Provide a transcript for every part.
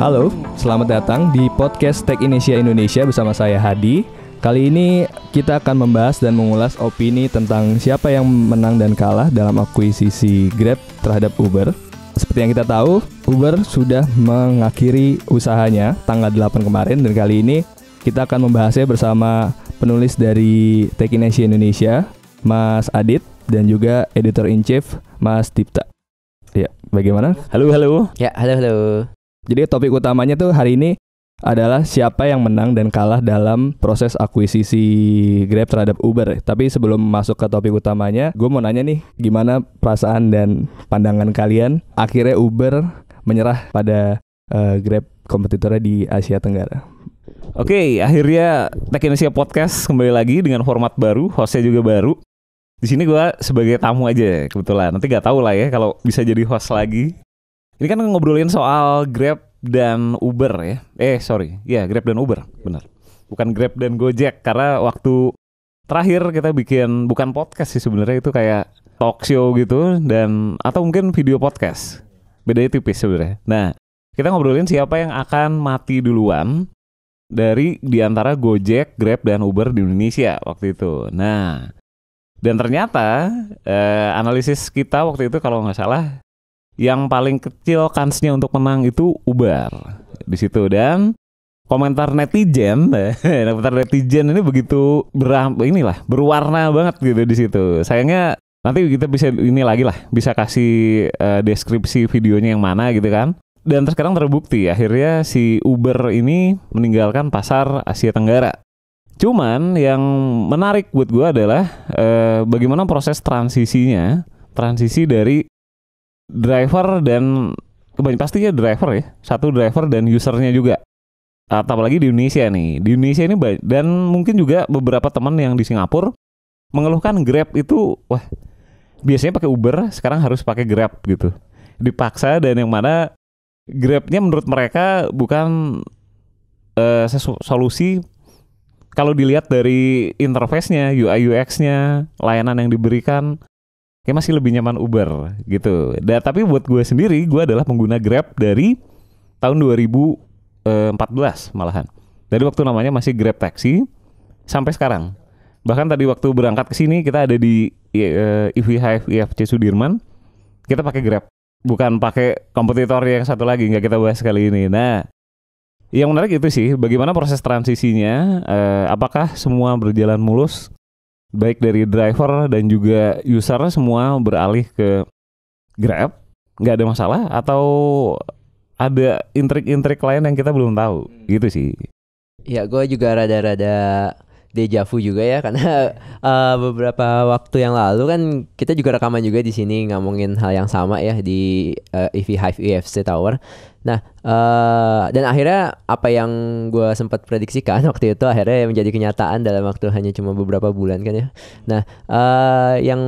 Halo, selamat datang di podcast Tech Indonesia Indonesia bersama saya Hadi. Kali ini kita akan membahas dan mengulas opini tentang siapa yang menang dan kalah dalam akuisisi Grab terhadap Uber. Seperti yang kita tahu, Uber sudah mengakhiri usahanya tanggal 8 kemarin dan kali ini kita akan membahasnya bersama penulis dari Tech Indonesia Indonesia, Mas Adit dan juga editor in chief Mas Tipta. Ya, bagaimana? Halo, halo. Ya, halo, halo. Jadi topik utamanya tuh hari ini adalah siapa yang menang dan kalah dalam proses akuisisi Grab terhadap Uber. Tapi sebelum masuk ke topik utamanya, gue mau nanya nih, gimana perasaan dan pandangan kalian akhirnya Uber menyerah pada uh, Grab kompetitornya di Asia Tenggara? Oke, okay, akhirnya Tech Indonesia Podcast kembali lagi dengan format baru, hostnya juga baru. Di sini gue sebagai tamu aja kebetulan. Nanti gak tahu lah ya kalau bisa jadi host lagi ini kan ngobrolin soal Grab dan Uber ya. Eh sorry, ya yeah, Grab dan Uber, benar. Bukan Grab dan Gojek karena waktu terakhir kita bikin bukan podcast sih sebenarnya itu kayak talk show gitu dan atau mungkin video podcast. Bedanya tipis sebenarnya. Nah, kita ngobrolin siapa yang akan mati duluan dari diantara Gojek, Grab dan Uber di Indonesia waktu itu. Nah, dan ternyata eh, analisis kita waktu itu kalau nggak salah yang paling kecil kansnya untuk menang itu Uber di situ dan komentar netizen, komentar netizen ini begitu beram, inilah berwarna banget gitu di situ. Sayangnya nanti kita bisa ini lagi lah, bisa kasih uh, deskripsi videonya yang mana gitu kan. Dan sekarang terbukti akhirnya si Uber ini meninggalkan pasar Asia Tenggara. Cuman yang menarik buat gue adalah uh, bagaimana proses transisinya, transisi dari driver dan kebanyakan pastinya driver ya satu driver dan usernya juga Atau apalagi di Indonesia nih di Indonesia ini dan mungkin juga beberapa teman yang di Singapura mengeluhkan Grab itu wah biasanya pakai Uber sekarang harus pakai Grab gitu dipaksa dan yang mana Grabnya menurut mereka bukan uh, solusi kalau dilihat dari interface-nya, UI UX-nya, layanan yang diberikan kayak masih lebih nyaman Uber gitu. Da, tapi buat gue sendiri, gue adalah pengguna Grab dari tahun 2014 eh, malahan. Dari waktu namanya masih Grab Taxi sampai sekarang. Bahkan tadi waktu berangkat ke sini kita ada di IVH eh, IFC Sudirman, kita pakai Grab. Bukan pakai kompetitor yang satu lagi, nggak kita bahas kali ini. Nah, yang menarik itu sih, bagaimana proses transisinya, eh, apakah semua berjalan mulus baik dari driver dan juga user semua beralih ke Grab nggak ada masalah atau ada intrik-intrik lain yang kita belum tahu hmm. gitu sih ya gue juga rada-rada deja vu juga ya karena uh, beberapa waktu yang lalu kan kita juga rekaman juga di sini ngomongin hal yang sama ya di uh, eh, EV Hive UFC Tower. Nah, uh, dan akhirnya apa yang gue sempat prediksikan waktu itu akhirnya menjadi kenyataan dalam waktu hanya cuma beberapa bulan kan ya. Nah, uh, yang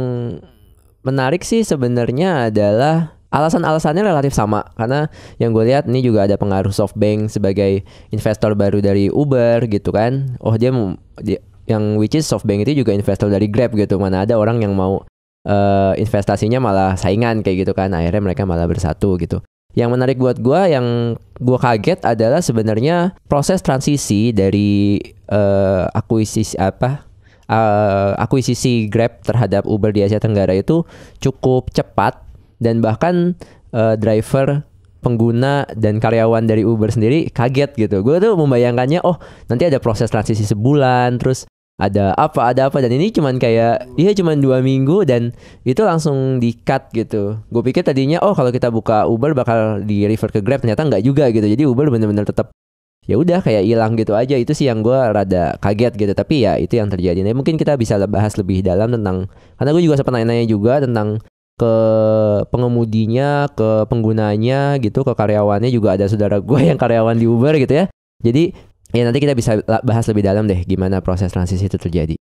menarik sih sebenarnya adalah Alasan-alasannya relatif sama karena yang gue lihat ini juga ada pengaruh SoftBank sebagai investor baru dari Uber gitu kan. Oh dia, dia yang which is SoftBank itu juga investor dari Grab gitu. Mana ada orang yang mau uh, investasinya malah saingan kayak gitu kan. Akhirnya mereka malah bersatu gitu. Yang menarik buat gue yang gue kaget adalah sebenarnya proses transisi dari uh, akuisisi apa uh, akuisisi Grab terhadap Uber di Asia Tenggara itu cukup cepat dan bahkan uh, driver pengguna dan karyawan dari Uber sendiri kaget gitu. Gue tuh membayangkannya, oh nanti ada proses transisi sebulan, terus ada apa, ada apa, dan ini cuman kayak, iya cuman dua minggu dan itu langsung di cut gitu. Gue pikir tadinya, oh kalau kita buka Uber bakal di refer ke Grab, ternyata nggak juga gitu. Jadi Uber bener-bener tetap ya udah kayak hilang gitu aja itu sih yang gue rada kaget gitu tapi ya itu yang terjadi nah mungkin kita bisa bahas lebih dalam tentang karena gue juga sempat nanya-nanya juga tentang ke pengemudinya, ke penggunanya gitu, ke karyawannya juga ada saudara gue yang karyawan di Uber gitu ya. Jadi ya nanti kita bisa bahas lebih dalam deh gimana proses transisi itu terjadi.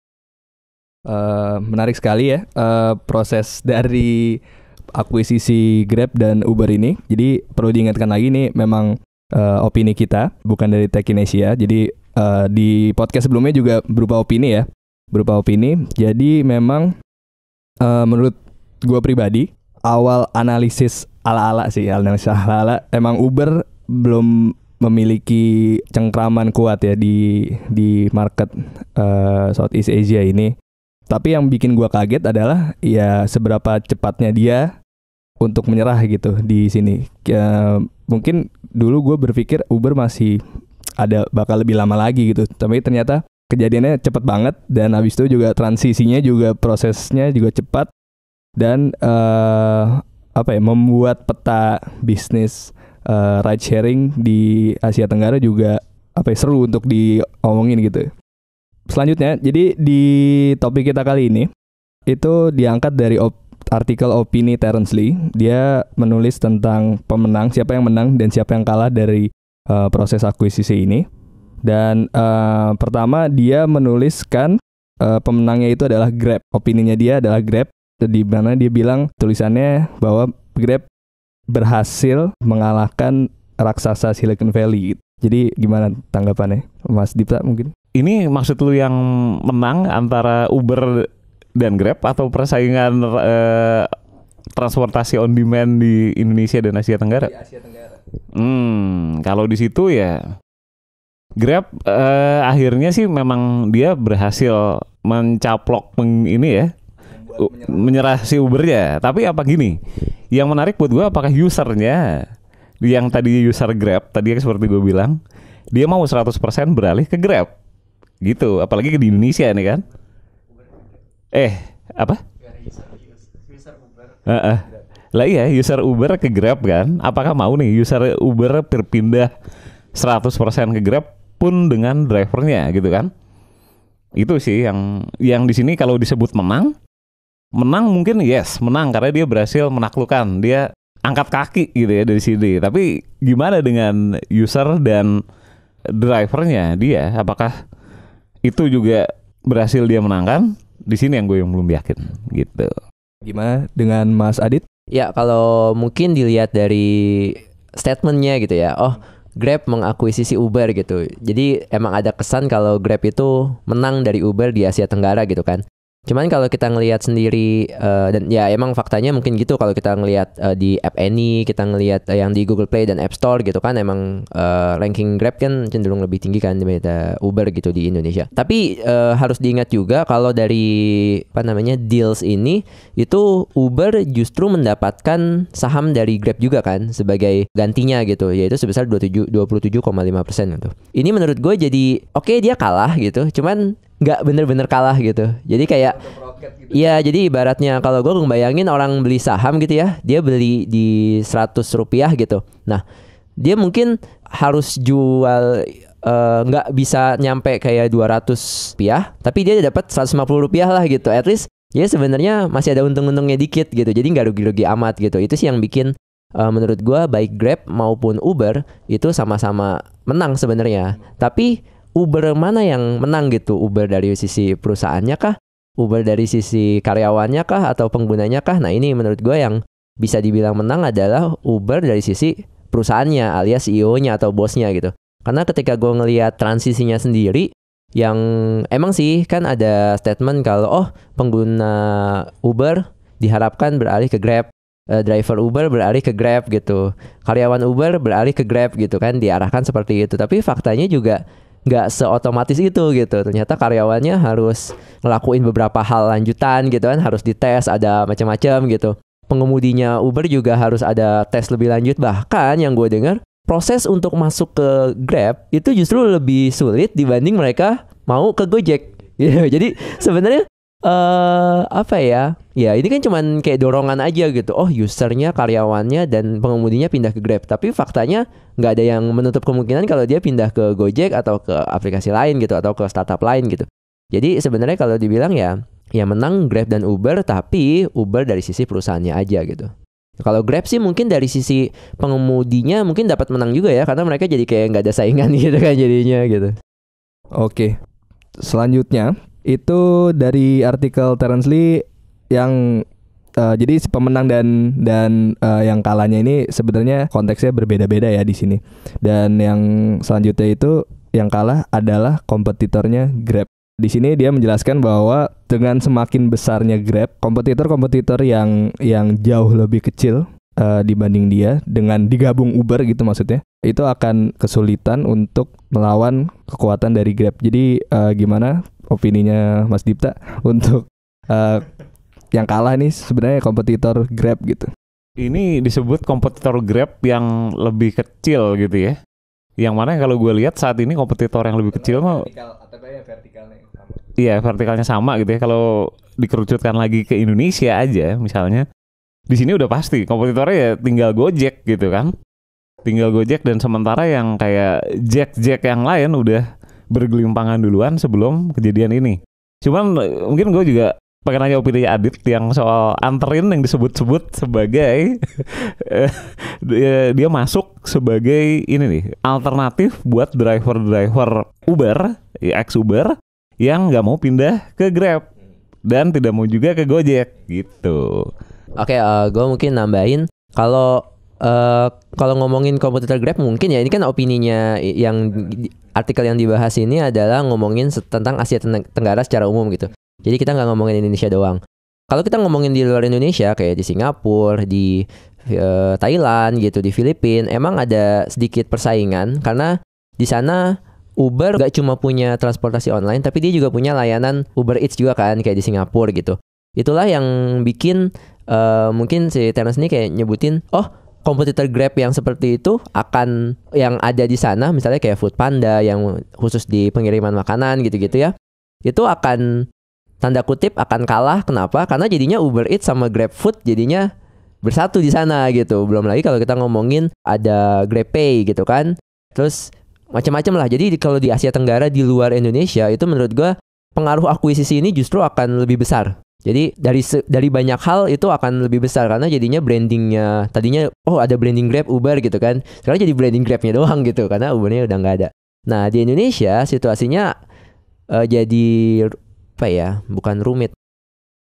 Uh, menarik sekali ya uh, proses dari akuisisi Grab dan Uber ini. Jadi perlu diingatkan lagi nih memang uh, opini kita bukan dari Techinesia. Jadi uh, di podcast sebelumnya juga berupa opini ya, berupa opini. Jadi memang uh, menurut gue pribadi awal analisis ala-ala sih analisis ala-ala emang Uber belum memiliki cengkraman kuat ya di di market uh, eh, Southeast Asia ini. Tapi yang bikin gue kaget adalah ya seberapa cepatnya dia untuk menyerah gitu di sini. Uh, mungkin dulu gue berpikir Uber masih ada bakal lebih lama lagi gitu. Tapi ternyata kejadiannya cepat banget dan habis itu juga transisinya juga prosesnya juga cepat dan uh, apa ya membuat peta bisnis uh, eh, ride sharing di Asia Tenggara juga apa ya, seru untuk diomongin gitu. Selanjutnya, jadi di topik kita kali ini itu diangkat dari op artikel opini Terence Lee. Dia menulis tentang pemenang, siapa yang menang dan siapa yang kalah dari uh, proses akuisisi ini. Dan uh, pertama dia menuliskan uh, pemenangnya itu adalah Grab. Opininya dia adalah Grab di mana dia bilang tulisannya bahwa Grab berhasil mengalahkan raksasa Silicon Valley. Jadi gimana tanggapannya Mas Dipta mungkin? Ini maksud lu yang menang antara Uber dan Grab atau persaingan eh, transportasi on demand di Indonesia dan Asia Tenggara? Di Asia Tenggara. Hmm, kalau di situ ya Grab eh, akhirnya sih memang dia berhasil mencaplok ini ya menyerah. si si Ubernya. Tapi apa gini? Yang menarik buat gue apakah usernya yang tadi user Grab tadi seperti gue bilang dia mau 100% beralih ke Grab gitu apalagi di Indonesia nih kan eh apa uh -uh. lah iya user Uber ke Grab kan apakah mau nih user Uber berpindah 100% ke Grab pun dengan drivernya gitu kan itu sih yang yang di sini kalau disebut menang menang mungkin yes menang karena dia berhasil menaklukkan dia angkat kaki gitu ya dari sini tapi gimana dengan user dan drivernya dia apakah itu juga berhasil dia menangkan di sini yang gue yang belum yakin gitu gimana dengan Mas Adit ya kalau mungkin dilihat dari statementnya gitu ya oh Grab mengakuisisi Uber gitu. Jadi emang ada kesan kalau Grab itu menang dari Uber di Asia Tenggara gitu kan. Cuman kalau kita ngelihat sendiri uh, dan ya emang faktanya mungkin gitu kalau kita ngelihat uh, di App Any, kita ngelihat uh, yang di Google Play dan App Store gitu kan emang uh, ranking Grab kan cenderung lebih tinggi kan dibanding Uber gitu di Indonesia. Tapi uh, harus diingat juga kalau dari apa namanya deals ini itu Uber justru mendapatkan saham dari Grab juga kan sebagai gantinya gitu yaitu sebesar 27 27,5% gitu. Ini menurut gue jadi oke okay, dia kalah gitu. Cuman nggak bener-bener kalah gitu. Jadi kayak gitu. Iya, gitu. jadi ibaratnya kalau gue ngebayangin orang beli saham gitu ya, dia beli di 100 rupiah gitu. Nah, dia mungkin harus jual eh, nggak uh, bisa nyampe kayak 200 rupiah, tapi dia dapat 150 rupiah lah gitu. At least ya sebenarnya masih ada untung-untungnya dikit gitu. Jadi nggak rugi-rugi amat gitu. Itu sih yang bikin uh, menurut gue baik Grab maupun Uber itu sama-sama menang sebenarnya. Tapi Uber mana yang menang gitu? Uber dari sisi perusahaannya kah? Uber dari sisi karyawannya kah atau penggunanya kah? Nah, ini menurut gue yang bisa dibilang menang adalah Uber dari sisi perusahaannya alias CEO-nya atau bosnya gitu. Karena ketika gue ngelihat transisinya sendiri yang emang sih kan ada statement kalau oh pengguna Uber diharapkan beralih ke Grab uh, driver Uber beralih ke Grab gitu, karyawan Uber beralih ke Grab gitu kan diarahkan seperti itu. Tapi faktanya juga nggak seotomatis itu gitu ternyata karyawannya harus ngelakuin beberapa hal lanjutan gitu kan harus dites ada macam-macam gitu pengemudinya Uber juga harus ada tes lebih lanjut bahkan yang gue dengar proses untuk masuk ke Grab itu justru lebih sulit dibanding mereka mau ke Gojek gitu. jadi sebenarnya uh, apa ya? Ya ini kan cuman kayak dorongan aja gitu. Oh usernya, karyawannya, dan pengemudinya pindah ke Grab. Tapi faktanya nggak ada yang menutup kemungkinan kalau dia pindah ke Gojek atau ke aplikasi lain gitu atau ke startup lain gitu. Jadi sebenarnya kalau dibilang ya, ya menang Grab dan Uber, tapi Uber dari sisi perusahaannya aja gitu. Kalau Grab sih mungkin dari sisi pengemudinya mungkin dapat menang juga ya karena mereka jadi kayak nggak ada saingan gitu kan jadinya gitu. Oke. Selanjutnya itu dari artikel Terence Lee yang uh, jadi si pemenang dan dan uh, yang kalahnya ini sebenarnya konteksnya berbeda-beda ya di sini. Dan yang selanjutnya itu yang kalah adalah kompetitornya Grab. Di sini dia menjelaskan bahwa dengan semakin besarnya Grab, kompetitor-kompetitor yang yang jauh lebih kecil Eh, dibanding dia dengan digabung Uber gitu maksudnya itu akan kesulitan untuk melawan kekuatan dari Grab. Jadi uh, gimana opininya Mas Dipta untuk uh, yang kalah nih sebenarnya kompetitor Grab gitu? Ini disebut kompetitor Grab yang lebih kecil gitu ya. Yang mana kalau gue lihat saat ini kompetitor yang lebih kecil mau? Iya, vertikalnya sama gitu ya. Kalau dikerucutkan lagi ke Indonesia aja misalnya di sini udah pasti kompetitornya ya tinggal Gojek gitu kan tinggal Gojek dan sementara yang kayak Jack Jack yang lain udah bergelimpangan duluan sebelum kejadian ini. Cuman mungkin gue juga pengen nanya opini Adit yang soal anterin yang disebut-sebut sebagai dia, dia masuk sebagai ini nih alternatif buat driver-driver Uber, ya, ex Uber yang nggak mau pindah ke Grab dan tidak mau juga ke Gojek gitu. Oke, okay, uh, eh, gue mungkin nambahin kalau Uh, kalau ngomongin komputer Grab mungkin ya ini kan opininya yang artikel yang dibahas ini adalah ngomongin tentang Asia Tenggara secara umum gitu. Jadi kita nggak ngomongin Indonesia doang. Kalau kita ngomongin di luar Indonesia kayak di Singapura, di uh, Thailand gitu, di Filipina, emang ada sedikit persaingan karena di sana Uber gak cuma punya transportasi online, tapi dia juga punya layanan Uber Eats juga kan kayak di Singapura gitu. Itulah yang bikin Eh, mungkin si Terence ini kayak nyebutin oh kompetitor Grab yang seperti itu akan yang ada di sana misalnya kayak Food Panda yang khusus di pengiriman makanan gitu-gitu ya itu akan tanda kutip akan kalah kenapa karena jadinya Uber Eats sama Grab Food jadinya bersatu di sana gitu belum lagi kalau kita ngomongin ada Grab Pay gitu kan terus macam-macam lah jadi kalau di Asia Tenggara di luar Indonesia itu menurut gua pengaruh akuisisi ini justru akan lebih besar jadi dari dari banyak hal itu akan lebih besar karena jadinya brandingnya tadinya oh ada branding Grab Uber gitu kan sekarang jadi branding Grabnya doang gitu karena Ubernya udah nggak ada. Nah di Indonesia situasinya uh, jadi apa ya bukan rumit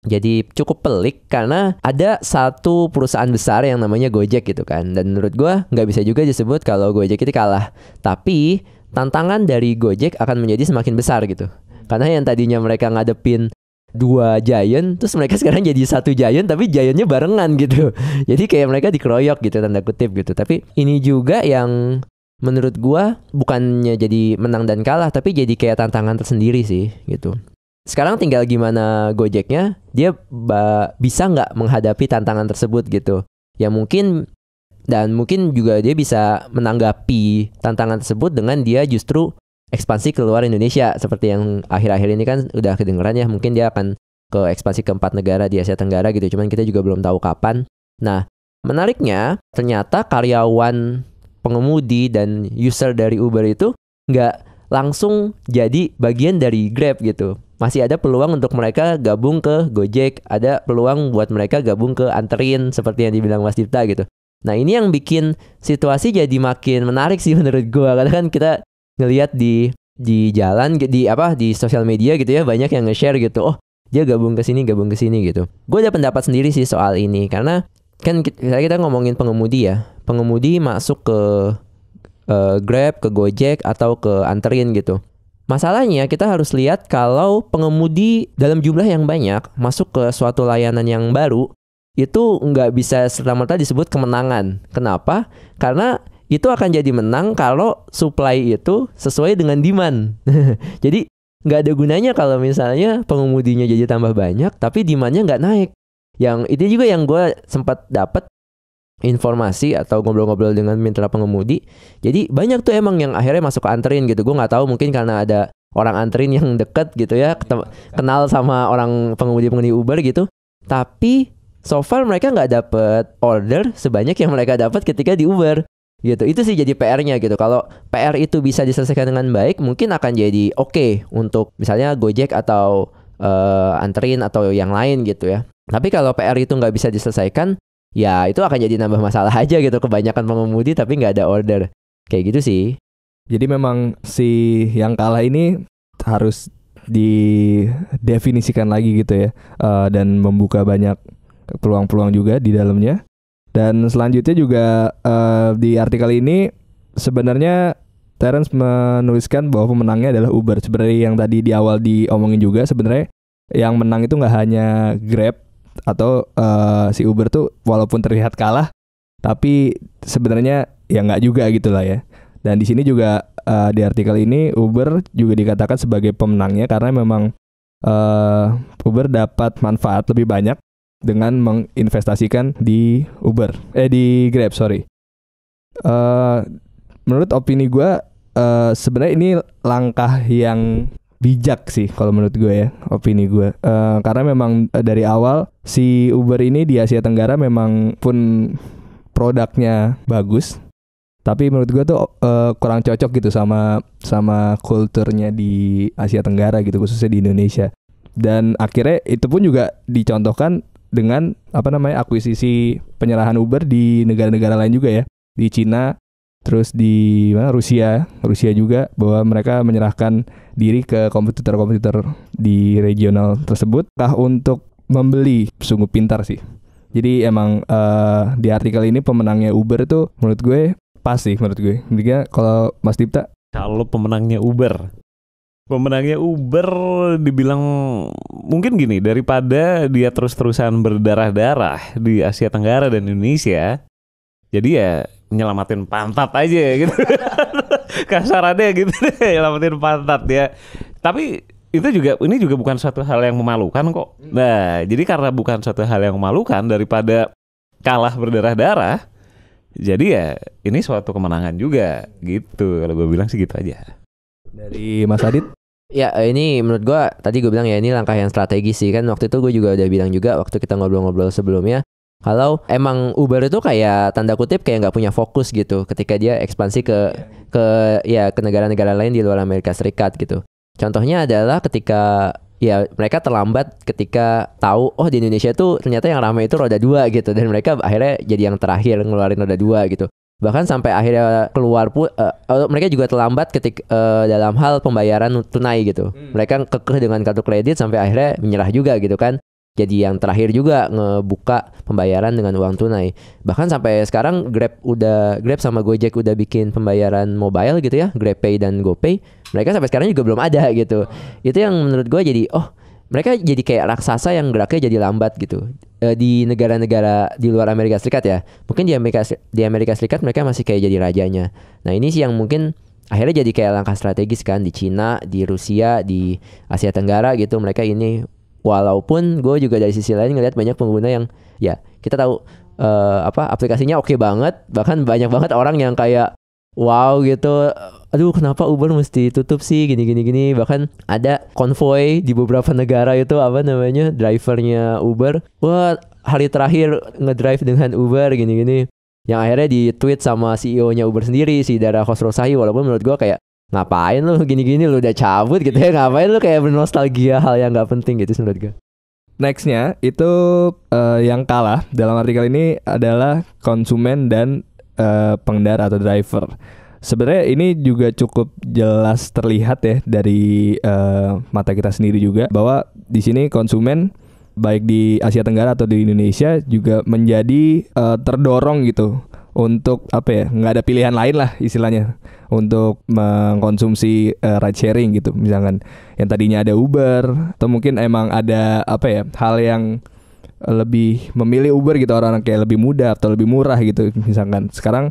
jadi cukup pelik karena ada satu perusahaan besar yang namanya Gojek gitu kan dan menurut gue nggak bisa juga disebut kalau Gojek itu kalah tapi tantangan dari Gojek akan menjadi semakin besar gitu karena yang tadinya mereka ngadepin dua giant terus mereka sekarang jadi satu giant tapi giantnya barengan gitu jadi kayak mereka dikeroyok gitu tanda kutip gitu tapi ini juga yang menurut gua bukannya jadi menang dan kalah tapi jadi kayak tantangan tersendiri sih gitu sekarang tinggal gimana Gojeknya dia bisa nggak menghadapi tantangan tersebut gitu ya mungkin dan mungkin juga dia bisa menanggapi tantangan tersebut dengan dia justru ekspansi ke luar Indonesia seperti yang akhir-akhir ini kan udah kedengeran ya mungkin dia akan ke ekspansi ke empat negara di Asia Tenggara gitu cuman kita juga belum tahu kapan nah menariknya ternyata karyawan pengemudi dan user dari Uber itu nggak langsung jadi bagian dari Grab gitu masih ada peluang untuk mereka gabung ke Gojek, ada peluang buat mereka gabung ke Anterin seperti yang dibilang Mas Dipta gitu. Nah ini yang bikin situasi jadi makin menarik sih menurut gue Karena kan kita ngelihat di di jalan di apa di sosial media gitu ya banyak yang nge-share gitu oh dia gabung ke sini gabung ke sini gitu gue ada pendapat sendiri sih soal ini karena kan kita, kita ngomongin pengemudi ya pengemudi masuk ke uh, Grab ke Gojek atau ke anterin gitu masalahnya kita harus lihat kalau pengemudi dalam jumlah yang banyak masuk ke suatu layanan yang baru itu nggak bisa serta merta disebut kemenangan kenapa karena itu akan jadi menang kalau supply itu sesuai dengan demand. jadi nggak ada gunanya kalau misalnya pengemudinya jadi tambah banyak tapi demandnya nggak naik. Yang itu juga yang gue sempat dapat informasi atau ngobrol-ngobrol dengan mitra pengemudi. Jadi banyak tuh emang yang akhirnya masuk ke anterin gitu. Gue nggak tahu mungkin karena ada orang anterin yang deket gitu ya, iya, iya. kenal sama orang pengemudi-pengemudi Uber gitu. Tapi so far mereka nggak dapet order sebanyak yang mereka dapat ketika di Uber gitu itu sih jadi PR-nya gitu kalau PR itu bisa diselesaikan dengan baik mungkin akan jadi oke okay untuk misalnya Gojek atau uh, anterin atau yang lain gitu ya tapi kalau PR itu nggak bisa diselesaikan ya itu akan jadi nambah masalah aja gitu kebanyakan pengemudi tapi nggak ada order kayak gitu sih jadi memang si yang kalah ini harus didefinisikan lagi gitu ya uh, dan membuka banyak peluang-peluang juga di dalamnya dan selanjutnya juga uh, di artikel ini sebenarnya Terence menuliskan bahwa pemenangnya adalah Uber. Sebenarnya yang tadi di awal diomongin juga sebenarnya yang menang itu nggak hanya Grab atau uh, si Uber tuh walaupun terlihat kalah tapi sebenarnya ya nggak juga gitulah ya. Dan di sini juga uh, di artikel ini Uber juga dikatakan sebagai pemenangnya karena memang uh, Uber dapat manfaat lebih banyak dengan menginvestasikan di Uber eh di Grab sorry uh, menurut opini gue uh, sebenarnya ini langkah yang bijak sih kalau menurut gue ya opini gue uh, karena memang eh, dari awal si Uber ini di Asia Tenggara memang pun produknya bagus tapi menurut gue tuh uh, kurang cocok gitu sama sama kulturnya di Asia Tenggara gitu khususnya di Indonesia dan akhirnya itu pun juga dicontohkan dengan apa namanya akuisisi penyerahan Uber di negara-negara lain juga ya di Cina terus di mana Rusia Rusia juga bahwa mereka menyerahkan diri ke komputer-komputer di regional tersebut kah untuk membeli sungguh pintar sih jadi emang uh, di artikel ini pemenangnya Uber tuh menurut gue pas sih menurut gue. Jadi kalau Mas Dipta kalau pemenangnya Uber pemenangnya Uber dibilang mungkin gini daripada dia terus-terusan berdarah-darah di Asia Tenggara dan Indonesia jadi ya nyelamatin pantat aja gitu kasarannya gitu deh nyelamatin pantat ya tapi itu juga ini juga bukan suatu hal yang memalukan kok hmm. nah jadi karena bukan suatu hal yang memalukan daripada kalah berdarah-darah jadi ya ini suatu kemenangan juga gitu kalau gue bilang sih gitu aja dari Mas Adit Ya eh, ini menurut gue tadi gue bilang ya ini langkah yang strategis sih kan waktu itu gue juga udah bilang juga waktu kita ngobrol-ngobrol sebelumnya kalau emang Uber itu kayak tanda kutip kayak nggak punya fokus gitu ketika dia ekspansi ke iya. ke ya ke negara-negara lain di luar Amerika Serikat gitu. Contohnya adalah ketika ya mereka terlambat ketika tahu oh di Indonesia tuh ternyata yang ramai itu roda dua gitu dan mereka akhirnya jadi yang terakhir ngeluarin roda dua gitu bahkan sampai akhirnya keluar pun uh, eh, eh, mereka juga terlambat ketik uh, dalam hal pembayaran tunai gitu hmm. mereka kekeh dengan kartu kredit sampai akhirnya menyerah juga gitu kan jadi yang terakhir juga ngebuka pembayaran dengan uang tunai bahkan sampai sekarang Grab udah Grab sama Gojek udah bikin pembayaran mobile gitu ya GrabPay dan GoPay mereka sampai sekarang juga belum ada gitu oh. itu yang menurut gue jadi oh mereka jadi kayak raksasa yang geraknya jadi lambat gitu Eh, di negara-negara di luar Amerika Serikat ya. Mungkin di Amerika di Amerika Serikat mereka masih kayak jadi rajanya. Nah, ini sih yang mungkin akhirnya jadi kayak langkah strategis kan di Cina, di Rusia, di Asia Tenggara gitu. Mereka ini walaupun gue juga dari sisi lain ngelihat banyak pengguna yang ya kita tahu uh, apa aplikasinya oke okay banget, bahkan banyak banget orang yang kayak wow gitu aduh kenapa Uber mesti tutup sih gini gini gini bahkan ada konvoy di beberapa negara itu apa namanya drivernya Uber wah hari terakhir ngedrive dengan Uber gini gini yang akhirnya di tweet sama CEO-nya Uber sendiri si Dara Khosrowshahi walaupun menurut gue kayak ngapain lu gini-gini lu udah cabut gitu ya ngapain lu kayak bernostalgia hal yang nggak penting gitu menurut gue nextnya itu uh, yang kalah dalam artikel ini adalah konsumen dan uh, pengendara atau driver Sebenarnya ini juga cukup jelas terlihat ya dari uh, mata kita sendiri juga bahwa di sini konsumen baik di Asia Tenggara atau di Indonesia juga menjadi uh, terdorong gitu untuk apa ya nggak ada pilihan lain lah istilahnya untuk mengkonsumsi uh, ride sharing gitu misalkan yang tadinya ada Uber atau mungkin emang ada apa ya hal yang lebih memilih Uber gitu orang-orang kayak lebih muda atau lebih murah gitu misalkan sekarang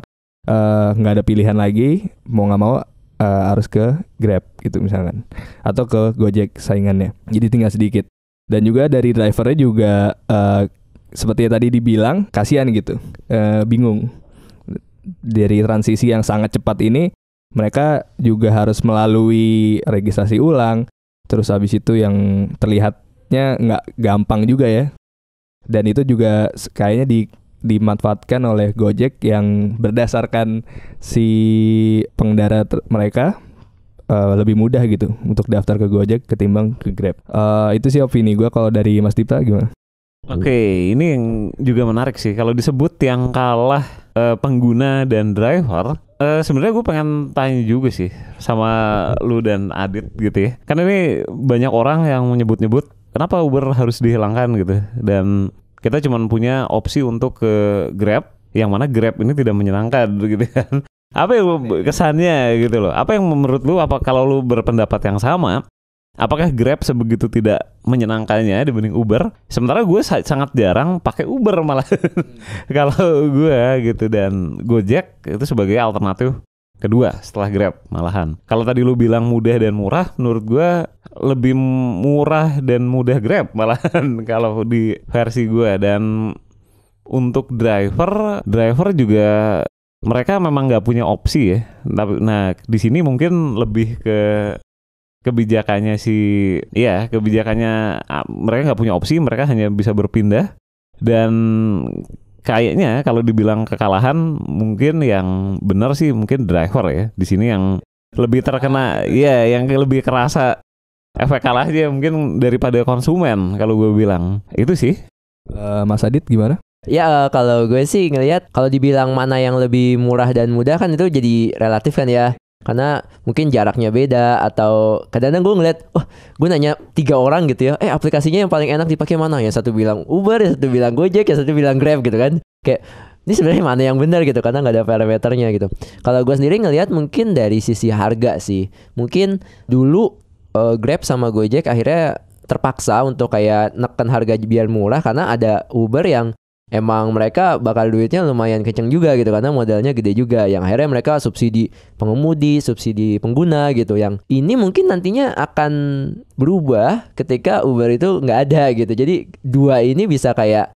Eh, nggak uh, ada pilihan lagi mau nggak mau uh, harus ke Grab gitu misalkan atau ke Gojek saingannya jadi tinggal sedikit dan juga dari drivernya juga uh, seperti tadi dibilang kasihan gitu uh, bingung dari transisi yang sangat cepat ini mereka juga harus melalui registrasi ulang terus habis itu yang terlihatnya nggak gampang juga ya dan itu juga kayaknya di dimanfaatkan oleh Gojek yang berdasarkan si pengendara mereka uh, lebih mudah gitu untuk daftar ke Gojek ketimbang ke Grab. Uh, itu sih opini gue kalau dari Mas Dipta gimana? Oke, ini yang juga menarik sih. Kalau disebut yang kalah uh, pengguna dan driver, uh, sebenarnya gue pengen tanya juga sih sama lu dan Adit gitu ya. Karena ini banyak orang yang menyebut-nyebut kenapa Uber harus dihilangkan gitu dan kita cuma punya opsi untuk ke Grab yang mana Grab ini tidak menyenangkan begitu kan apa yang kesannya gitu loh apa yang menurut lu apa kalau lu berpendapat yang sama apakah Grab sebegitu tidak menyenangkannya dibanding Uber sementara gue sangat jarang pakai Uber malah hmm. kalau gue gitu dan Gojek itu sebagai alternatif kedua setelah Grab malahan. Kalau tadi lu bilang mudah dan murah, menurut gua lebih murah dan mudah Grab malahan kalau di versi gua dan untuk driver, driver juga mereka memang nggak punya opsi ya. Tapi nah di sini mungkin lebih ke kebijakannya si ya kebijakannya ah, mereka nggak punya opsi mereka hanya bisa berpindah dan kayaknya kalau dibilang kekalahan mungkin yang benar sih mungkin driver ya di sini yang lebih terkena ya yang lebih kerasa efek kalahnya mungkin daripada konsumen kalau gue bilang itu sih uh, Mas Adit gimana? Ya eh, kalau gue sih ngelihat kalau dibilang mana yang lebih murah dan mudah kan itu jadi relatif kan ya karena mungkin jaraknya beda atau kadang-kadang gue ngeliat oh, gue nanya tiga orang gitu ya eh aplikasinya yang paling enak dipakai mana yang satu bilang Uber yang satu bilang Gojek yang satu bilang Grab gitu kan kayak ini sebenarnya mana yang benar gitu karena nggak ada parameternya gitu kalau gue sendiri ngeliat mungkin dari sisi harga sih mungkin dulu uh, Grab sama Gojek akhirnya terpaksa untuk kayak neken harga biar murah karena ada Uber yang emang mereka bakal duitnya lumayan kenceng juga gitu karena modalnya gede juga yang akhirnya mereka subsidi pengemudi, subsidi pengguna gitu yang ini mungkin nantinya akan berubah ketika Uber itu nggak ada gitu jadi dua ini bisa kayak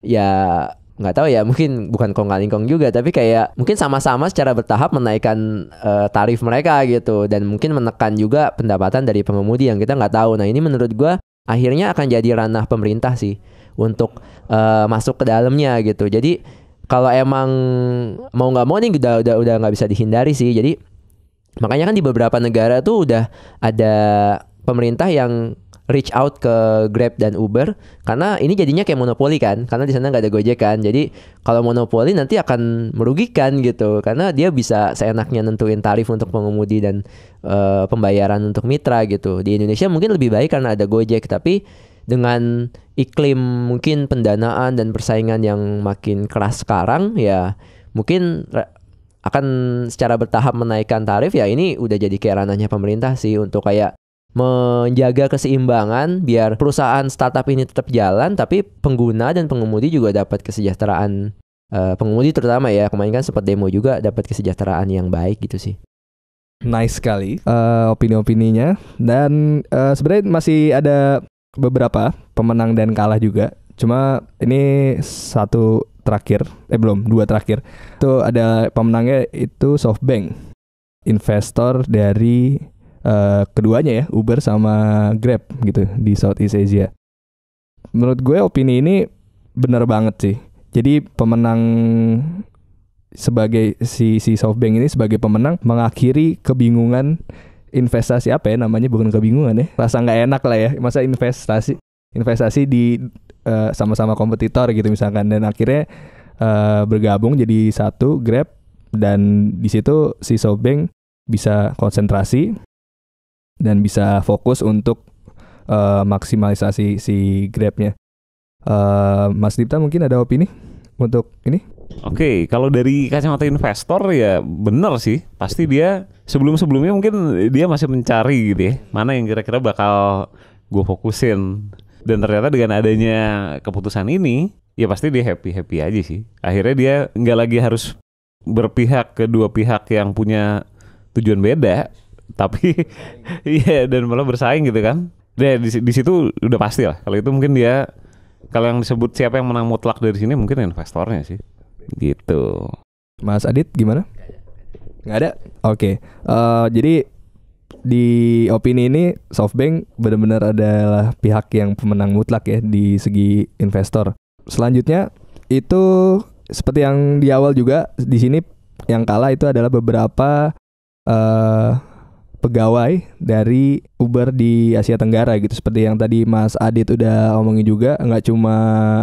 ya nggak tahu ya mungkin bukan kong kali kong juga tapi kayak mungkin sama-sama secara bertahap menaikkan uh, tarif mereka gitu dan mungkin menekan juga pendapatan dari pengemudi yang kita nggak tahu nah ini menurut gue akhirnya akan jadi ranah pemerintah sih untuk uh, masuk ke dalamnya gitu. Jadi kalau emang mau nggak mau nih udah udah udah nggak bisa dihindari sih. Jadi makanya kan di beberapa negara tuh udah ada pemerintah yang reach out ke Grab dan Uber karena ini jadinya kayak monopoli kan karena di sana nggak ada Gojek kan jadi kalau monopoli nanti akan merugikan gitu karena dia bisa seenaknya nentuin tarif untuk pengemudi dan uh, pembayaran untuk mitra gitu di Indonesia mungkin lebih baik karena ada Gojek tapi dengan iklim mungkin pendanaan dan persaingan yang makin keras sekarang ya mungkin akan secara bertahap menaikkan tarif ya ini udah jadi kayak ranahnya pemerintah sih untuk kayak menjaga keseimbangan biar perusahaan startup ini tetap jalan tapi pengguna dan pengemudi juga dapat kesejahteraan uh, pengemudi terutama ya kemarin kan sempat demo juga dapat kesejahteraan yang baik gitu sih nice sekali uh, opini-opininya dan uh, sebenarnya masih ada beberapa pemenang dan kalah juga. Cuma ini satu terakhir, eh belum, dua terakhir. Itu ada pemenangnya itu SoftBank. Investor dari uh, keduanya ya, Uber sama Grab gitu di Southeast Asia. Menurut gue opini ini benar banget sih. Jadi pemenang sebagai si si SoftBank ini sebagai pemenang mengakhiri kebingungan investasi apa ya namanya bukan kebingungan ya rasa nggak enak lah ya masa investasi investasi di sama eh, sama-sama kompetitor gitu misalkan dan akhirnya uh, bergabung jadi satu Grab dan di situ si Sobeng bisa konsentrasi dan bisa fokus untuk uh, maksimalisasi si Grabnya. Uh, Mas Dipta mungkin ada opini untuk ini? Oke, okay, kalau dari kacamata investor ya benar sih, pasti dia sebelum-sebelumnya mungkin dia masih mencari gitu ya, mana yang kira-kira bakal gue fokusin. Dan ternyata dengan adanya keputusan ini, ya pasti dia happy happy aja sih. Akhirnya dia nggak lagi harus berpihak ke dua pihak yang punya tujuan beda, tapi iya dan malah bersaing gitu kan. Nah, di, di situ udah pasti lah. Kalau itu mungkin dia kalau yang disebut siapa yang menang mutlak dari sini mungkin investornya sih gitu Mas Adit gimana nggak ada oke okay. uh, eh, jadi di opini ini SoftBank benar-benar adalah pihak yang pemenang mutlak ya di segi investor. Selanjutnya itu seperti yang di awal juga di sini yang kalah itu adalah beberapa uh, pegawai dari Uber di Asia Tenggara gitu seperti yang tadi Mas Adit udah omongin juga nggak cuma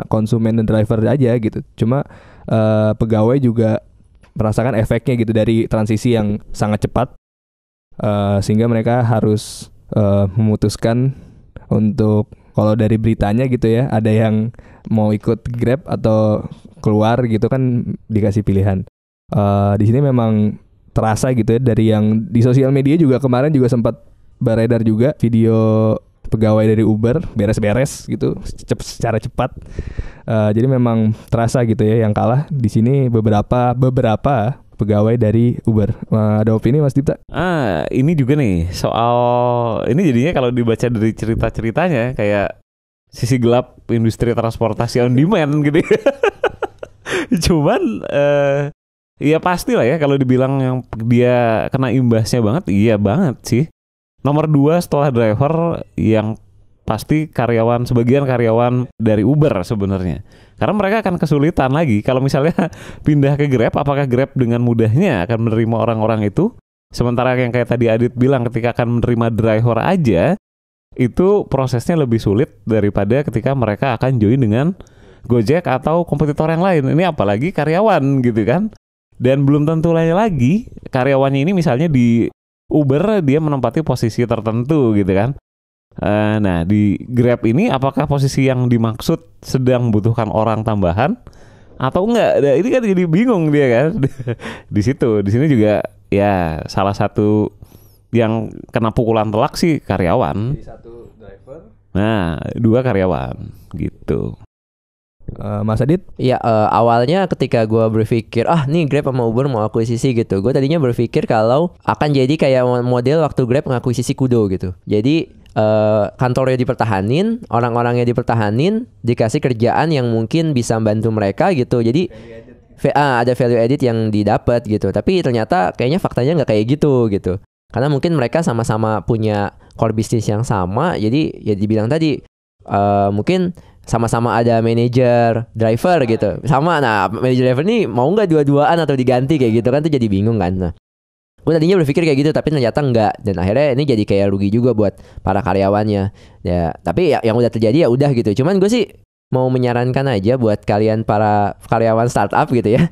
konsumen dan driver aja gitu cuma uh, pegawai juga merasakan efeknya gitu dari transisi yang sangat cepat uh, sehingga mereka harus uh, memutuskan untuk kalau dari beritanya gitu ya ada yang mau ikut Grab atau keluar gitu kan dikasih pilihan. Uh, di sini memang terasa gitu ya dari yang di sosial media juga kemarin juga sempat beredar juga video pegawai dari Uber beres-beres gitu secara cepat. Uh, jadi memang terasa gitu ya yang kalah di sini beberapa beberapa pegawai dari Uber. Eh, ada opini Mas Dipta? Ah, ini juga nih soal ini jadinya kalau dibaca dari cerita-ceritanya kayak sisi gelap industri transportasi on demand gitu. Ya. Cuman eh uh, ya pasti lah ya kalau dibilang yang dia kena imbasnya banget, iya banget sih. Nomor dua setelah driver yang pasti karyawan sebagian karyawan dari Uber sebenarnya. Karena mereka akan kesulitan lagi kalau misalnya pindah ke Grab, apakah Grab dengan mudahnya akan menerima orang-orang itu? Sementara yang kayak tadi Adit bilang ketika akan menerima driver aja itu prosesnya lebih sulit daripada ketika mereka akan join dengan Gojek atau kompetitor yang lain. Ini apalagi karyawan gitu kan. Dan belum tentu lain lagi karyawannya ini misalnya di Uber dia menempati posisi tertentu gitu kan. Uh, nah di Grab ini apakah posisi yang dimaksud sedang membutuhkan orang tambahan atau enggak? Nah, ini kan jadi bingung dia kan di situ. Di sini juga ya salah satu yang kena pukulan telak sih karyawan. Jadi satu driver. Nah dua karyawan gitu uh, Mas Adit? Iya, uh, awalnya ketika gue berpikir, ah nih Grab sama Uber mau akuisisi gitu. Gue tadinya berpikir kalau akan jadi kayak model waktu Grab mengakuisisi Kudo gitu. Jadi uh, kantornya dipertahanin, orang-orangnya dipertahanin, dikasih kerjaan yang mungkin bisa membantu mereka gitu. Jadi value ah, ada value edit yang didapat gitu. Tapi ternyata kayaknya faktanya nggak kayak gitu gitu. Karena mungkin mereka sama-sama punya core bisnis yang sama, jadi ya dibilang tadi uh, mungkin sama-sama ada manajer driver gitu sama nah manajer driver nih mau nggak dua-duaan atau diganti kayak gitu kan tuh jadi bingung kan nah gue tadinya berpikir kayak gitu tapi ternyata enggak dan akhirnya ini jadi kayak rugi juga buat para karyawannya ya tapi ya, yang udah terjadi ya udah gitu cuman gue sih mau menyarankan aja buat kalian para karyawan startup gitu ya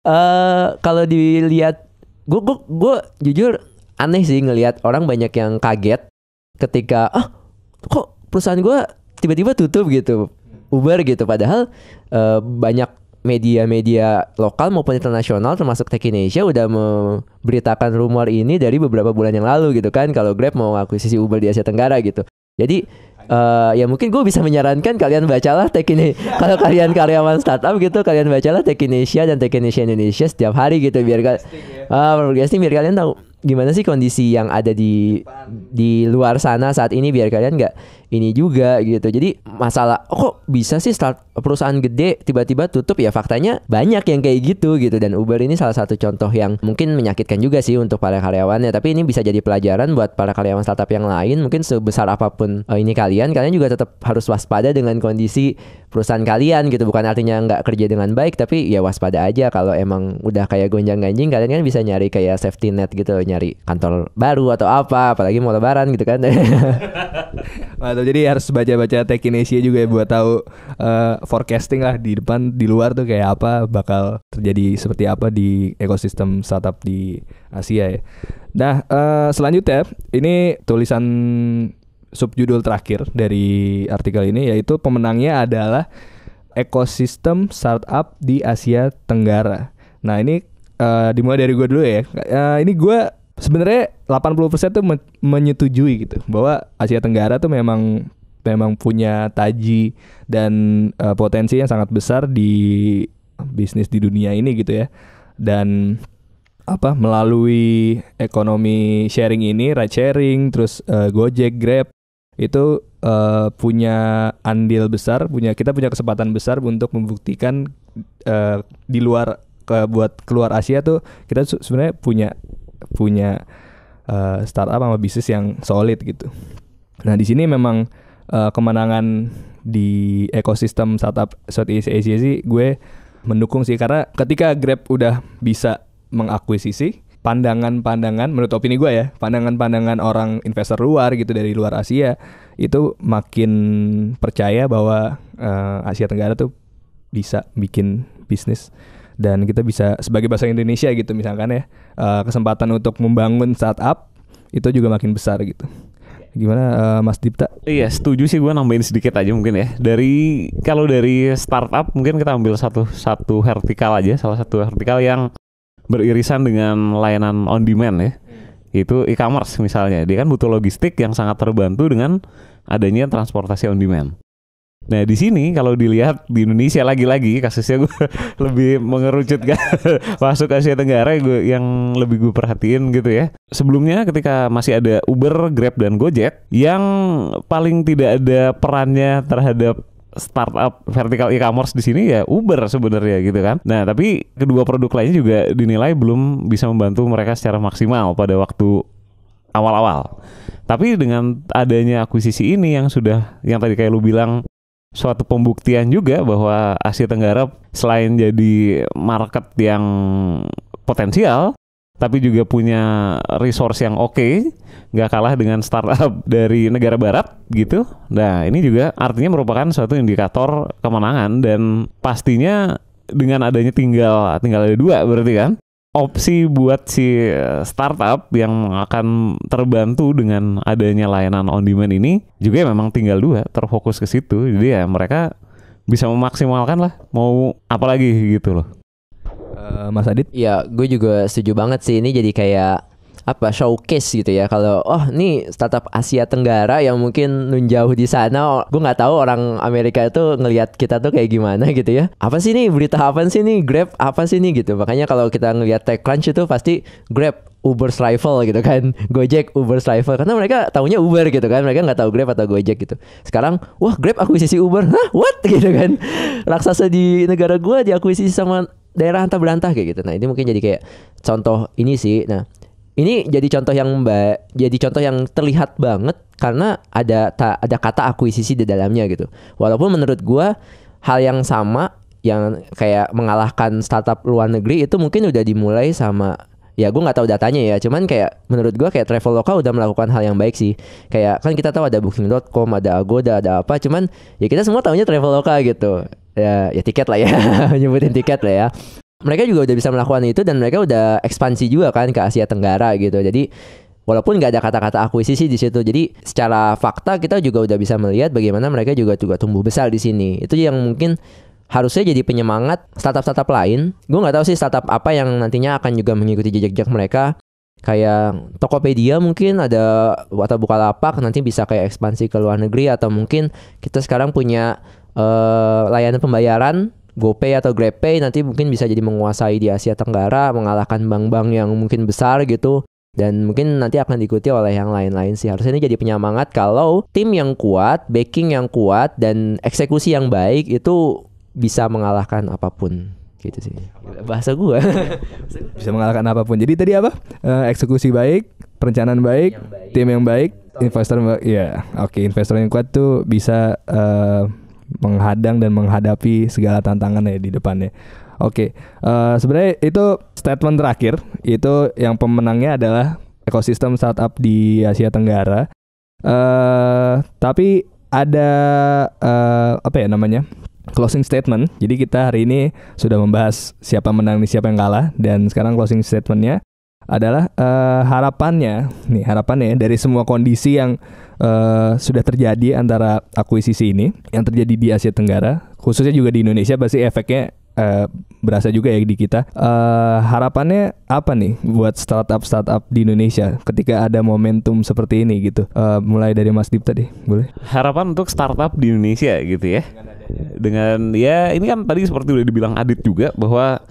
eh uh, kalau dilihat gue gue gue jujur aneh sih ngelihat orang banyak yang kaget ketika ah kok perusahaan gue tiba-tiba tutup gitu Uber gitu padahal uh, banyak media-media lokal maupun internasional termasuk Tech Indonesia udah memberitakan rumor ini dari beberapa bulan yang lalu gitu kan kalau Grab mau akuisisi Uber di Asia Tenggara gitu. Jadi uh, ya mungkin gue bisa menyarankan kalian bacalah Tech ini kalau kalian karyawan startup gitu kalian bacalah Tech Indonesia dan Tech Indonesia Indonesia setiap hari gitu iya, biar kalian uh, broadcasting biar kalian tahu gimana sih kondisi yang ada di di luar sana saat ini biar kalian nggak ini juga gitu. Jadi masalah oh, kok bisa sih start perusahaan gede tiba-tiba tutup ya faktanya banyak yang kayak gitu gitu dan Uber ini salah satu contoh yang mungkin menyakitkan juga sih untuk para karyawannya tapi ini bisa jadi pelajaran buat para karyawan startup yang lain mungkin sebesar apapun oh, ini kalian kalian juga tetap harus waspada dengan kondisi perusahaan kalian gitu bukan artinya nggak kerja dengan baik tapi ya waspada aja kalau emang udah kayak gonjang ganjing kalian kan bisa nyari kayak safety net gitu nyari kantor baru atau apa apalagi mau lebaran gitu kan Mantap. Jadi harus baca-baca tekinesia juga ya buat tahu uh, forecasting lah di depan di luar tuh kayak apa bakal terjadi seperti apa di ekosistem startup di Asia ya. Nah, uh, selanjutnya ini tulisan subjudul terakhir dari artikel ini yaitu pemenangnya adalah ekosistem startup di Asia Tenggara. Nah, ini uh, dimulai dari gue dulu ya. Uh, ini gue sebenarnya 80% persen tuh menyetujui gitu bahwa Asia Tenggara tuh memang memang punya taji dan uh, potensi yang sangat besar di bisnis di dunia ini gitu ya. Dan apa melalui ekonomi sharing ini ride sharing terus uh, Gojek, Grab itu uh, punya andil besar, punya kita punya kesempatan besar untuk membuktikan uh, di luar ke buat keluar Asia tuh kita sebenarnya punya punya uh, startup sama bisnis yang solid gitu. Nah di sini memang uh, kemenangan di ekosistem startup Southeast Asia sih gue mendukung sih karena ketika Grab udah bisa mengakuisisi pandangan-pandangan menurut opini gue ya pandangan-pandangan orang investor luar gitu dari luar Asia itu makin percaya bahwa uh, Asia Tenggara tuh bisa bikin bisnis dan kita bisa sebagai bahasa Indonesia gitu misalkan ya uh, kesempatan untuk membangun startup itu juga makin besar gitu gimana uh, Mas Dipta? Iya setuju sih gue nambahin sedikit aja mungkin ya dari kalau dari startup mungkin kita ambil satu satu vertikal aja salah satu vertikal yang beririsan dengan layanan on demand ya itu e-commerce misalnya dia kan butuh logistik yang sangat terbantu dengan adanya transportasi on demand Nah di sini kalau dilihat di Indonesia lagi-lagi kasusnya gue lebih mengerucut kan masuk Asia Tenggara gue yang lebih gue perhatiin gitu ya. Sebelumnya ketika masih ada Uber, Grab dan Gojek yang paling tidak ada perannya terhadap startup vertikal e-commerce di sini ya Uber sebenarnya gitu kan. Nah, tapi kedua produk lainnya juga dinilai belum bisa membantu mereka secara maksimal pada waktu awal-awal. Tapi dengan adanya akuisisi ini yang sudah yang tadi kayak lu bilang suatu pembuktian juga bahwa Asia Tenggara selain jadi market yang potensial tapi juga punya resource yang oke, okay, nggak kalah dengan startup dari negara barat gitu. Nah ini juga artinya merupakan suatu indikator kemenangan dan pastinya dengan adanya tinggal tinggal ada dua berarti kan opsi buat si eh, startup yang akan terbantu dengan adanya layanan on demand ini juga ya memang tinggal dua terfokus ke situ jadi ya mereka bisa memaksimalkan lah mau apalagi gitu loh eh, Mas Adit? Ya, gue juga setuju banget sih ini jadi kayak apa showcase gitu ya kalau oh nih startup Asia Tenggara yang mungkin jauh di sana oh, gue nggak tahu orang Amerika itu ngelihat kita tuh kayak gimana gitu ya apa sih nih berita apa sih nih Grab apa sih nih gitu makanya kalau kita ngelihat TechCrunch itu pasti Grab Uber's rival gitu kan Gojek Uber's rival karena mereka tahunya Uber gitu kan mereka nggak tahu Grab atau Gojek gitu sekarang wah Grab akuisisi Uber hah what gitu kan raksasa di negara gue diakuisisi sama daerah antah berantah kayak gitu nah ini mungkin jadi kayak contoh ini sih nah ini jadi contoh yang mbak jadi contoh yang terlihat banget karena ada ta, ada kata akuisisi di dalamnya gitu walaupun menurut gua hal yang sama yang kayak mengalahkan startup luar negeri itu mungkin udah dimulai sama ya gue nggak tahu datanya ya cuman kayak menurut gue kayak traveloka udah melakukan hal yang baik sih kayak kan kita tahu ada booking.com ada agoda ada apa cuman ya kita semua tahunya traveloka gitu ya ya tiket lah ya nyebutin tiket lah ya mereka juga udah bisa melakukan itu dan mereka udah ekspansi juga kan ke Asia Tenggara gitu. Jadi walaupun nggak ada kata-kata akuisisi di situ. Jadi secara fakta kita juga udah bisa melihat bagaimana mereka juga juga tumbuh besar di sini. Itu yang mungkin harusnya jadi penyemangat startup-startup lain. Gue nggak tahu sih startup apa yang nantinya akan juga mengikuti jejak-jejak mereka. Kayak Tokopedia mungkin ada atau Bukalapak nanti bisa kayak ekspansi ke luar negeri atau mungkin kita sekarang punya uh, layanan pembayaran GoPay atau GrabPay nanti mungkin bisa jadi menguasai di Asia Tenggara, mengalahkan bank-bank yang mungkin besar gitu dan mungkin nanti akan diikuti oleh yang lain-lain sih. Harusnya ini jadi penyemangat kalau tim yang kuat, backing yang kuat dan eksekusi yang baik itu bisa mengalahkan apapun gitu sih. Bahasa gue bisa mengalahkan apapun. Jadi tadi apa? Eh, eksekusi baik, perencanaan baik, yang baik, tim yang baik, investor ya. Oke, investor yang kuat tuh bisa eh, menghadang dan menghadapi segala tantangan ya di depannya. Oke, okay. uh, eh, sebenarnya itu statement terakhir itu yang pemenangnya adalah ekosistem startup di Asia Tenggara. Uh, tapi ada uh, apa ya namanya closing statement. Jadi kita hari ini sudah membahas siapa menang, siapa yang kalah, dan sekarang closing statementnya adalah uh, harapannya nih harapannya ya, dari semua kondisi yang uh, sudah terjadi antara akuisisi ini yang terjadi di Asia Tenggara khususnya juga di Indonesia pasti efeknya uh, berasa juga ya di kita uh, harapannya apa nih buat startup startup di Indonesia ketika ada momentum seperti ini gitu uh, mulai dari Mas Dip tadi boleh harapan untuk startup di Indonesia gitu ya dengan ya ini kan tadi seperti udah dibilang Adit juga bahwa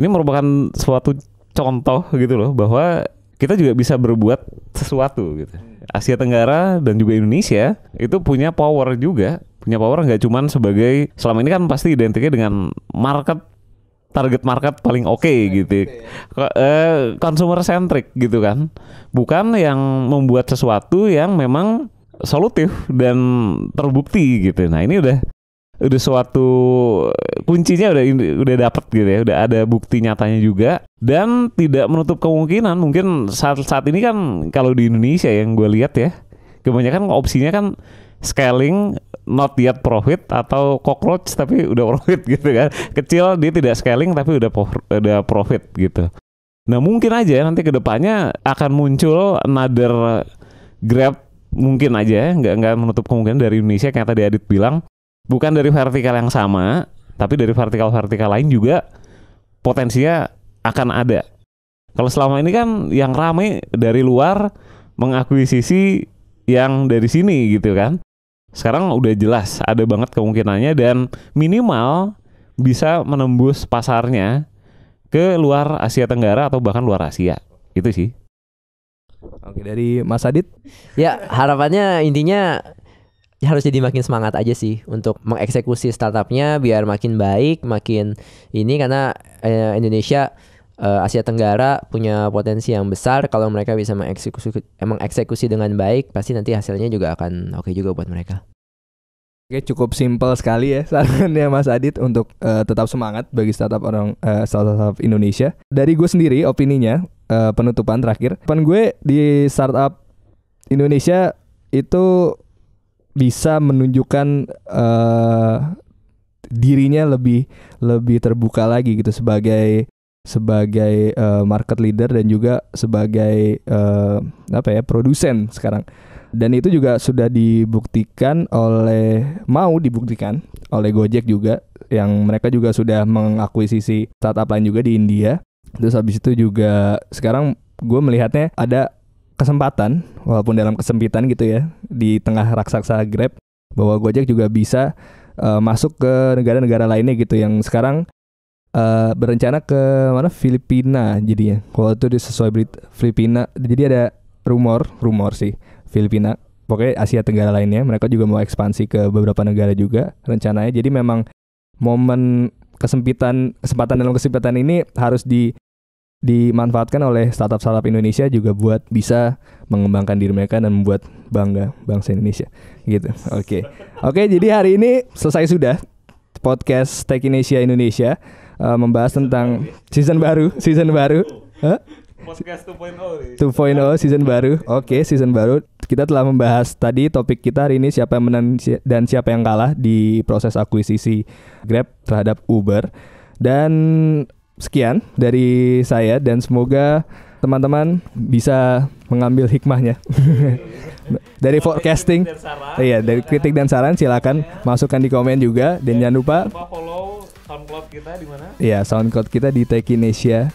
ini merupakan suatu contoh gitu loh bahwa kita juga bisa berbuat sesuatu gitu. Asia Tenggara dan juga Indonesia itu punya power juga, punya power nggak cuma sebagai selama ini kan pasti identiknya dengan market target market paling oke okay, gitu, ya. consumer centric gitu kan, bukan yang membuat sesuatu yang memang solutif dan terbukti gitu. Nah ini udah udah suatu kuncinya udah udah dapat gitu ya udah ada bukti nyatanya juga dan tidak menutup kemungkinan mungkin saat saat ini kan kalau di Indonesia yang gue lihat ya kebanyakan opsinya kan scaling not yet profit atau cockroach tapi udah profit gitu kan kecil dia tidak scaling tapi udah udah profit gitu nah mungkin aja nanti kedepannya akan muncul another grab mungkin aja ya. nggak nggak menutup kemungkinan dari Indonesia kayak tadi Adit bilang bukan dari vertikal yang sama, tapi dari vertikal-vertikal lain juga potensinya akan ada. Kalau selama ini kan yang ramai dari luar mengakuisisi yang dari sini gitu kan. Sekarang udah jelas ada banget kemungkinannya dan minimal bisa menembus pasarnya ke luar Asia Tenggara atau bahkan luar Asia. Itu sih. Oke, dari Mas Adit. Ya, harapannya intinya Ya harus jadi makin semangat aja sih untuk mengeksekusi startupnya biar makin baik, makin ini karena eh, Indonesia eh, Asia Tenggara punya potensi yang besar kalau mereka bisa mengeksekusi emang eksekusi dengan baik pasti nanti hasilnya juga akan oke okay juga buat mereka. Oke cukup simpel sekali ya sarannya Mas Adit untuk uh, tetap semangat bagi startup orang uh, startup Indonesia. Dari gue sendiri opininya uh, penutupan terakhir. Pen gue di startup Indonesia itu bisa menunjukkan uh, dirinya lebih lebih terbuka lagi gitu sebagai sebagai uh, market leader dan juga sebagai uh, apa ya produsen sekarang dan itu juga sudah dibuktikan oleh mau dibuktikan oleh Gojek juga yang mereka juga sudah mengakuisisi startup lain juga di India terus habis itu juga sekarang gue melihatnya ada kesempatan walaupun dalam kesempitan gitu ya di tengah raksasa Grab bahwa Gojek juga bisa uh, masuk ke negara-negara lainnya gitu yang sekarang uh, berencana ke mana Filipina jadinya kalau itu sesuai berita Filipina jadi ada rumor rumor sih Filipina pokoknya Asia Tenggara lainnya mereka juga mau ekspansi ke beberapa negara juga rencananya jadi memang momen kesempitan kesempatan dalam kesempatan ini harus di dimanfaatkan oleh startup-startup Indonesia juga buat bisa mengembangkan diri mereka dan membuat bangga bangsa Indonesia gitu. Oke. Okay. Oke, okay, jadi hari ini selesai sudah podcast Tech Indonesia Indonesia uh, membahas tentang ya? season baru, season baru. Huh? Podcast 2.0 2.0 season baru. Oke, okay, season baru. Kita telah membahas tadi topik kita hari ini siapa yang menang dan siapa yang kalah di proses akuisisi Grab terhadap Uber. Dan sekian dari saya dan semoga teman-teman bisa mengambil hikmahnya dari forecasting iya dari kritik dan saran silakan masukkan di komen juga dan iya, jangan lupa follow SoundCloud kita di mana? Iya, SoundCloud kita di Techinesia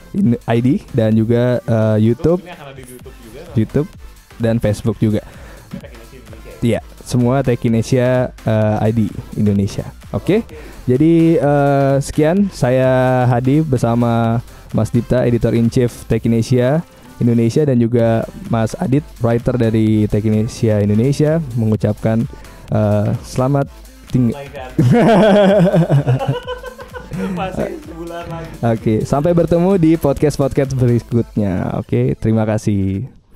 ID dan juga uh, YouTube. YouTube, juga, kan? YouTube dan Facebook juga. Iya, semua Techinesia uh, eh, ID Indonesia. Oke, okay? jadi uh, sekian saya Hadi bersama Mas Dita editor in chief Technesia Indonesia dan juga Mas Adit, writer dari Technesia Indonesia mengucapkan uh, selamat tinggal. Oke, sampai bertemu di podcast-podcast berikutnya. Oke, okay, terima kasih.